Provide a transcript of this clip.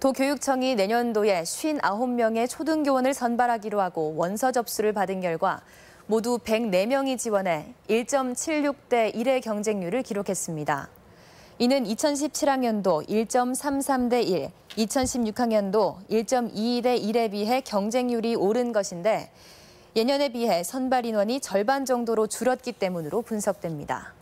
도교육청이 내년도에 59명의 초등교원을 선발하기로 하고 원서 접수를 받은 결과 모두 104명이 지원해 1.76대 1의 경쟁률을 기록했습니다. 이는 2017학년도 1.33대 1, 2016학년도 1.21대 1에 비해 경쟁률이 오른 것인데 예년에 비해 선발 인원이 절반 정도로 줄었기 때문으로 분석됩니다.